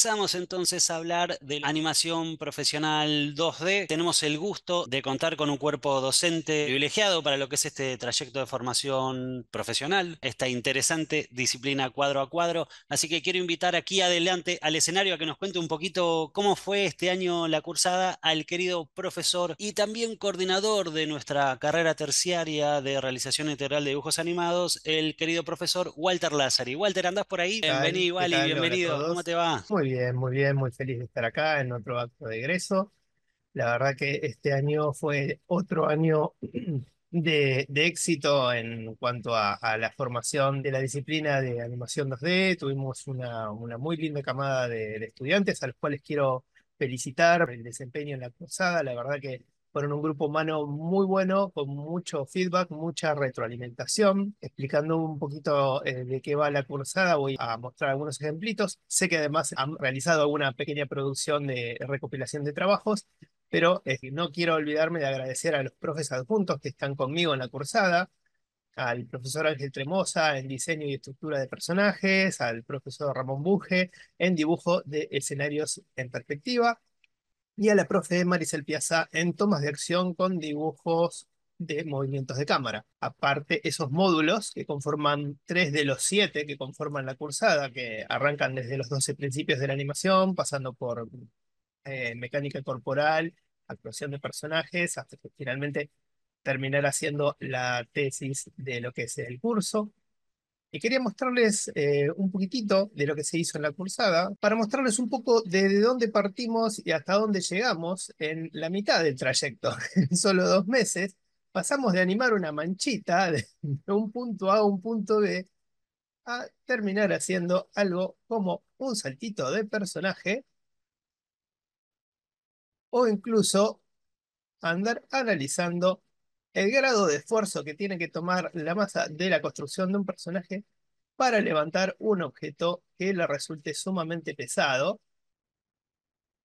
Empezamos entonces a hablar de animación profesional 2D. Tenemos el gusto de contar con un cuerpo docente privilegiado para lo que es este trayecto de formación profesional, esta interesante disciplina cuadro a cuadro. Así que quiero invitar aquí adelante al escenario a que nos cuente un poquito cómo fue este año la cursada al querido profesor y también coordinador de nuestra carrera terciaria de realización integral de dibujos animados, el querido profesor Walter Lazari. Walter, andás por ahí. Bienvenido, Wally, bienvenido. ¿Cómo te va? Muy bien, muy bien, muy feliz de estar acá en otro acto de egreso. La verdad que este año fue otro año de, éxito en cuanto a, la formación de la disciplina de animación 2D. Tuvimos una, muy linda camada de, de estudiantes a los cuales quiero felicitar por el desempeño en la cruzada. La verdad que fueron un grupo humano muy bueno, con mucho feedback, mucha retroalimentación. Explicando un poquito eh, de qué va la cursada, voy a mostrar algunos ejemplitos. Sé que además han realizado alguna pequeña producción de recopilación de trabajos, pero eh, no quiero olvidarme de agradecer a los profes adjuntos que están conmigo en la cursada, al profesor Ángel Tremosa en diseño y estructura de personajes, al profesor Ramón Buje en dibujo de escenarios en perspectiva, y a la profe Maricel Piazza en tomas de acción con dibujos de movimientos de cámara. Aparte, esos módulos que conforman tres de los siete que conforman la cursada, que arrancan desde los 12 principios de la animación, pasando por eh, mecánica corporal, actuación de personajes, hasta que finalmente terminar haciendo la tesis de lo que es el curso. Y quería mostrarles eh, un poquitito de lo que se hizo en la cursada, para mostrarles un poco desde dónde partimos y hasta dónde llegamos en la mitad del trayecto. en solo dos meses pasamos de animar una manchita de un punto A a un punto B a terminar haciendo algo como un saltito de personaje o incluso andar analizando el grado de esfuerzo que tiene que tomar la masa de la construcción de un personaje para levantar un objeto que le resulte sumamente pesado,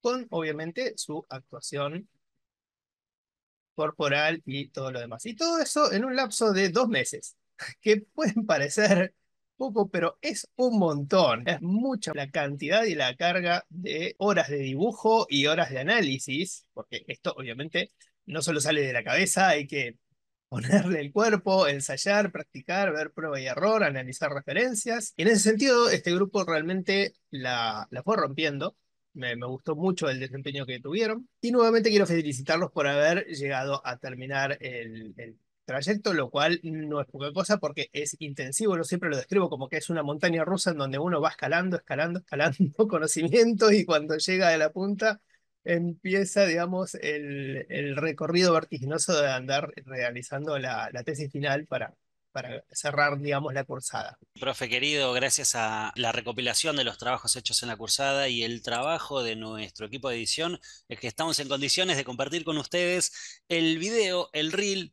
con obviamente su actuación corporal y todo lo demás. Y todo eso en un lapso de dos meses, que pueden parecer poco, pero es un montón. Es mucha la cantidad y la carga de horas de dibujo y horas de análisis, porque esto obviamente no solo sale de la cabeza, hay que ponerle el cuerpo, ensayar, practicar, ver prueba y error, analizar referencias. en ese sentido, este grupo realmente la, la fue rompiendo. Me, me, gustó mucho el desempeño que tuvieron. Y nuevamente quiero felicitarlos por haber llegado a terminar el, el trayecto, lo cual no es poca cosa porque es intensivo, yo siempre lo describo como que es una montaña rusa en donde uno va escalando, escalando, escalando conocimiento y cuando llega a la punta empieza, digamos, el, recorrido vertiginoso de andar realizando la, tesis final para, para cerrar, digamos, la cursada. Profe querido, gracias a la recopilación de los trabajos hechos en la cursada y el trabajo de nuestro equipo de edición, es que estamos en condiciones de compartir con ustedes el video, el reel.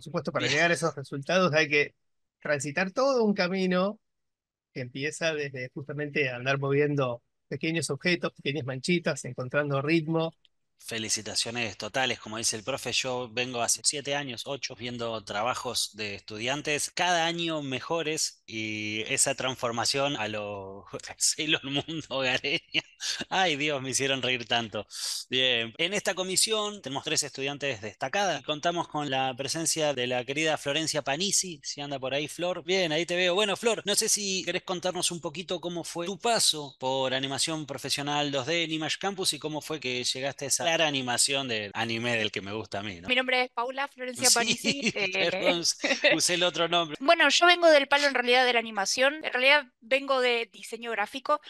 por supuesto, para llegar a esos resultados hay que transitar todo un camino que empieza desde justamente andar moviendo pequeños objetos, pequeñas manchitas, encontrando ritmo, felicitaciones totales. Como dice el profe, yo vengo hace siete años, ocho, viendo trabajos de estudiantes cada año mejores y esa transformación a lo Sailor Mundo Ay, Dios, me hicieron reír tanto. Bien. En esta comisión tenemos tres estudiantes destacadas. Contamos con la presencia de la querida Florencia Panisi. Si anda por ahí, Flor. Bien, ahí te veo. Bueno, Flor, no sé si querés contarnos un poquito cómo fue tu paso por animación profesional 2D en Image Campus y cómo fue que llegaste a esa animación de anime del que me gusta a mí. Mi nombre es Paula Florencia sí, eh. usé el otro nombre. Bueno, yo vengo del palo en realidad de la animación, en realidad vengo de diseño gráfico.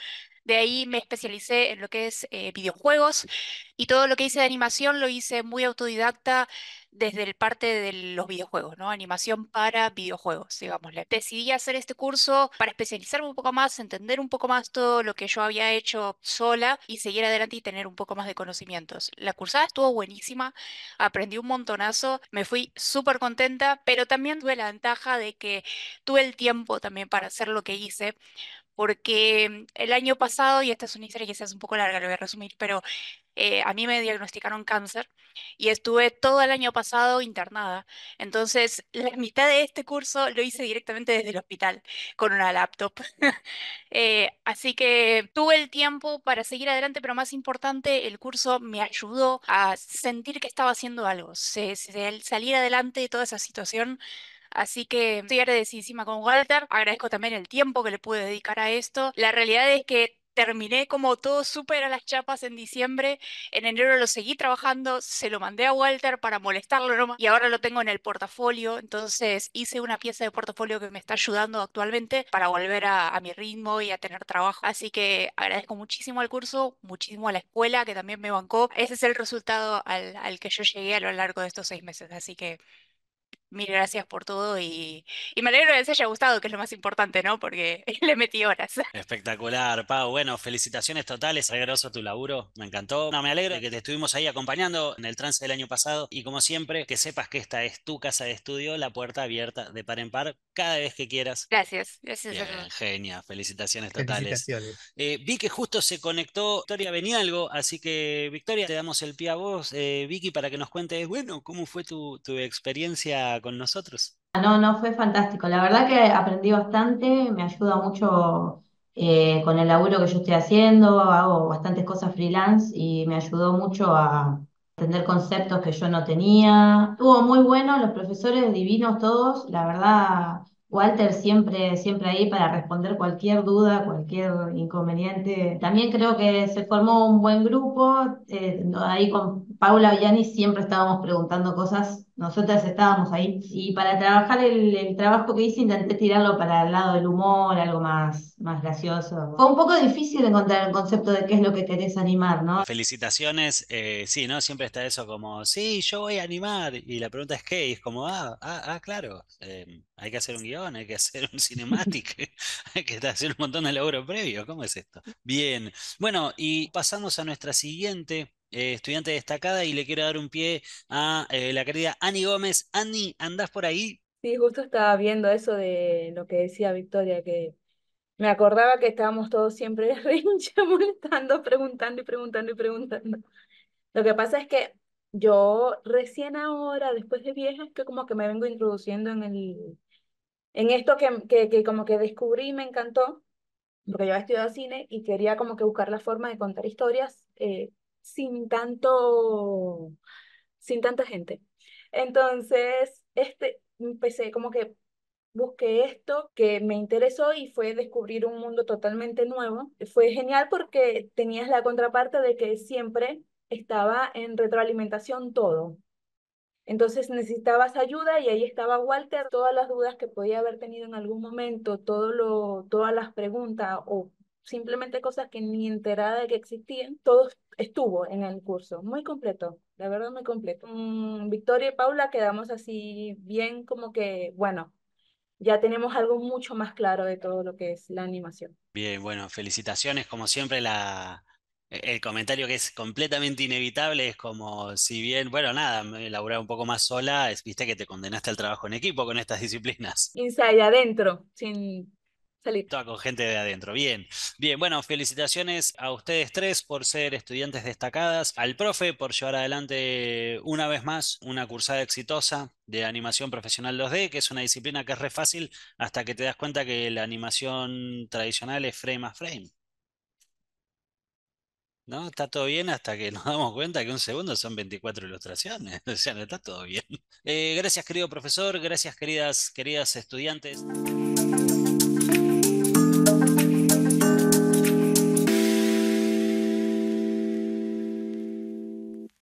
De ahí me especialicé en lo que es eh, videojuegos y todo lo que hice de animación lo hice muy autodidacta desde el parte de los videojuegos, ¿no? Animación para videojuegos, digámosle. Decidí hacer este curso para especializarme un poco más, entender un poco más todo lo que yo había hecho sola y seguir adelante y tener un poco más de conocimientos. La cursada estuvo buenísima, aprendí un montonazo, me fui súper contenta, pero también tuve la ventaja de que tuve el tiempo también para hacer lo que hice porque el año pasado, y esta es una historia que hace un poco larga, lo voy a resumir, pero eh, a mí me diagnosticaron cáncer y estuve todo el año pasado internada. Entonces, la mitad de este curso lo hice directamente desde el hospital con una laptop. Eh, así que tuve el tiempo para seguir adelante, pero más importante, el curso me ayudó a sentir que estaba haciendo algo, salir adelante de toda esa situación Así que estoy agradecidísima con Walter, agradezco también el tiempo que le pude dedicar a esto. La realidad es que terminé como todo súper a las chapas en diciembre. En enero lo seguí trabajando, se lo mandé a Walter para molestarlo y ahora lo tengo en el portafolio. Entonces hice una pieza de portafolio que me está ayudando actualmente para volver a, mi ritmo y a tener trabajo. Así que agradezco muchísimo al curso, muchísimo a la escuela que también me bancó. Ese es el resultado al que yo llegué a lo largo de estos seis meses. Así que Mil gracias por todo y, me alegro de que les haya gustado, que es lo más importante, ¿no? Porque le metí horas. Espectacular, Pau. Bueno, felicitaciones totales, Sagroso tu laburo, me encantó. No, me alegro de que te estuvimos ahí acompañando en el trance del año pasado y como siempre, que sepas que esta es tu casa de estudio, la puerta abierta de par en par cada vez que quieras. Gracias, gracias. genia, felicitaciones totales. Felicitaciones. Eh, vi que justo se conectó Victoria algo, así que Victoria, te damos el pie a vos, eh, Vicky, para que nos cuentes, bueno, cómo fue tu, tu experiencia con nosotros. No, no, fue fantástico. La verdad que aprendí bastante, me ayuda mucho eh, con el laburo que yo estoy haciendo, hago bastantes cosas freelance y me ayudó mucho a entender conceptos que yo no tenía. Estuvo muy bueno, los profesores divinos todos, la verdad Walter siempre, siempre ahí para responder cualquier duda, cualquier inconveniente. También creo que se formó un buen grupo. Eh, ahí con Paula Villani siempre estábamos preguntando cosas. Nosotras estábamos ahí. Y para trabajar el, trabajo que hice intenté tirarlo para el lado del humor, algo más, más gracioso. Fue un poco difícil encontrar el concepto de qué es lo que querés animar, ¿no? Felicitaciones. Eh, sí, ¿no? Siempre está eso como, sí, yo voy a animar. Y la pregunta es qué. Y es como, ah, ah, ah claro. Eh, hay que hacer un guión, hay que hacer un cinemático, hay que hacer un montón de laburo previo. ¿Cómo es esto? Bien. Bueno, y pasamos a nuestra siguiente eh, estudiante destacada y le quiero dar un pie a eh, la querida Ani Gómez. Ani, ¿andás por ahí? Sí, justo estaba viendo eso de lo que decía Victoria, que me acordaba que estábamos todos siempre rinchamultando, preguntando y preguntando y preguntando. Lo que pasa es que yo recién ahora, después de viejas, que como que me vengo introduciendo en el, en esto que, como que descubrí me encantó, porque yo había estudiado cine y quería como que buscar la forma de contar historias eh, sin tanto, sin tanta gente. Entonces, este, empecé como que busqué esto que me interesó y fue descubrir un mundo totalmente nuevo. Fue genial porque tenías la contraparte de que siempre estaba en retroalimentación todo. Entonces necesitabas ayuda y ahí estaba Walter, todas las dudas que podía haber tenido en algún momento, todo lo, todas las preguntas o simplemente cosas que ni enterada de que existían, todo estuvo en el curso, muy completo, la verdad muy completo. Mm, Victoria y Paula quedamos así bien como que, bueno, ya tenemos algo mucho más claro de todo lo que es la animación. Bien, bueno, felicitaciones como siempre la, el comentario que es completamente inevitable es como, si bien, bueno, nada, me laburé un poco más sola, viste que te condenaste al trabajo en equipo con estas disciplinas. Inside, adentro, sin salir. Toda con gente de adentro. Bien, bien, bueno, felicitaciones a ustedes tres por ser estudiantes destacadas, al profe por llevar adelante una vez más una cursada exitosa de animación profesional 2D, que es una disciplina que es re fácil hasta que te das cuenta que la animación tradicional es frame a frame. No, está todo bien hasta que nos damos cuenta que un segundo son 24 ilustraciones. O sea, no está todo bien. Eh, gracias, querido profesor. Gracias, queridas, queridas estudiantes.